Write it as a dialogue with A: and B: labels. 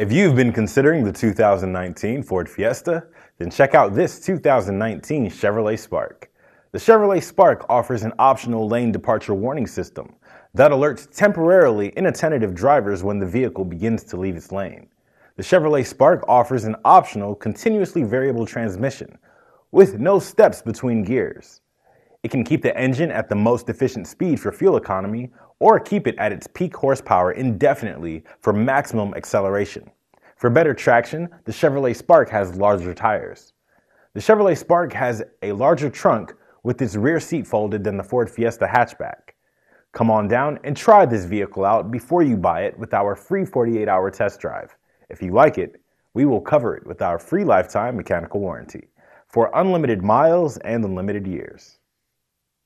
A: If you've been considering the 2019 Ford Fiesta, then check out this 2019 Chevrolet Spark. The Chevrolet Spark offers an optional lane departure warning system that alerts temporarily inattentive drivers when the vehicle begins to leave its lane. The Chevrolet Spark offers an optional continuously variable transmission with no steps between gears. It can keep the engine at the most efficient speed for fuel economy or keep it at its peak horsepower indefinitely for maximum acceleration. For better traction, the Chevrolet Spark has larger tires. The Chevrolet Spark has a larger trunk with its rear seat folded than the Ford Fiesta hatchback. Come on down and try this vehicle out before you buy it with our free 48 hour test drive. If you like it, we will cover it with our free lifetime mechanical warranty for unlimited miles and unlimited years.